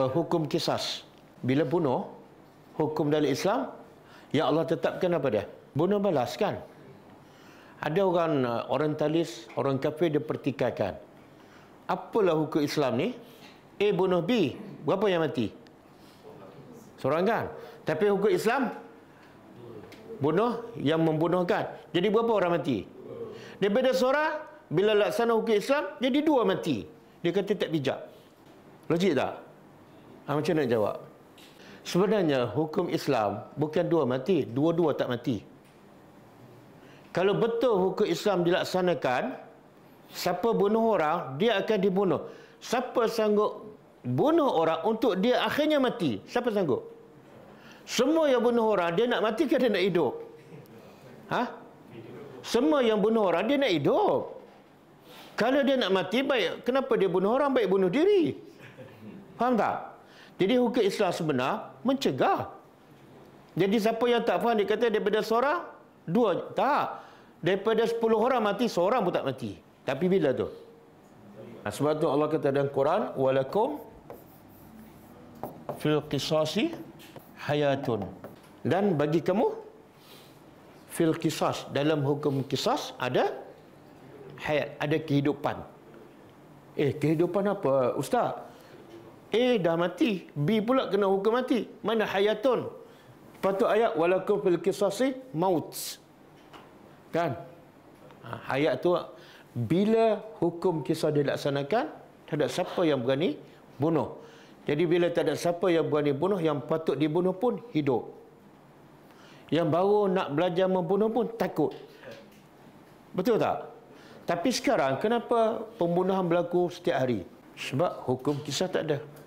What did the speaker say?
uh, hukum kisas. Bila bunuh, hukum dalam Islam, Ya Allah tetapkan apa dia? Bunuh balas kan? Ada orang uh, eh, orientalis, orang kafir dia pertikaikan. Apalah hukum Islam ni? A bunuh B, berapa yang mati? Seorang kan? Tapi hukum Islam, bunuh yang membunuhkan. Jadi berapa orang mati? Dia Daripada seorang, bila laksana hukum Islam, jadi dua mati. Dia kata tak bijak. Logik tak? Ha, macam mana nak jawab? Sebenarnya hukum Islam bukan dua mati, dua-dua tak mati. Kalau betul hukum Islam dilaksanakan, siapa bunuh orang, dia akan dibunuh. Siapa sanggup bunuh orang untuk dia akhirnya mati? Siapa sanggup? Semua yang bunuh orang, dia nak mati ke dia nak hidup? Ha? Semua yang bunuh orang, dia nak hidup. Kalau dia nak mati, baik. Kenapa dia bunuh orang? Baik bunuh diri. Faham tak? Jadi hukum Islam sebenar mencegah. Jadi siapa yang tak faham dia kata daripada seorang dua tak. Daripada 10 orang mati seorang pun tak mati. Tapi bila tu? Nah, sebab tu Allah kata dalam Quran walakum fil qisasi hayatun dan bagi kamu fil qisas dalam hukum qisas ada hayat ada kehidupan eh kehidupan apa ustaz A dah mati, B pula kena hukum mati. Mana hayatun? Patut ayat walakum fil qisasi maut. Kan? Ha, ayat tu bila hukum kisah dilaksanakan, tak ada siapa yang berani bunuh. Jadi bila tak ada siapa yang berani bunuh, yang patut dibunuh pun hidup. Yang baru nak belajar membunuh pun takut. Betul tak? Tapi sekarang kenapa pembunuhan berlaku setiap hari? Sebab hukum kisah tak ada.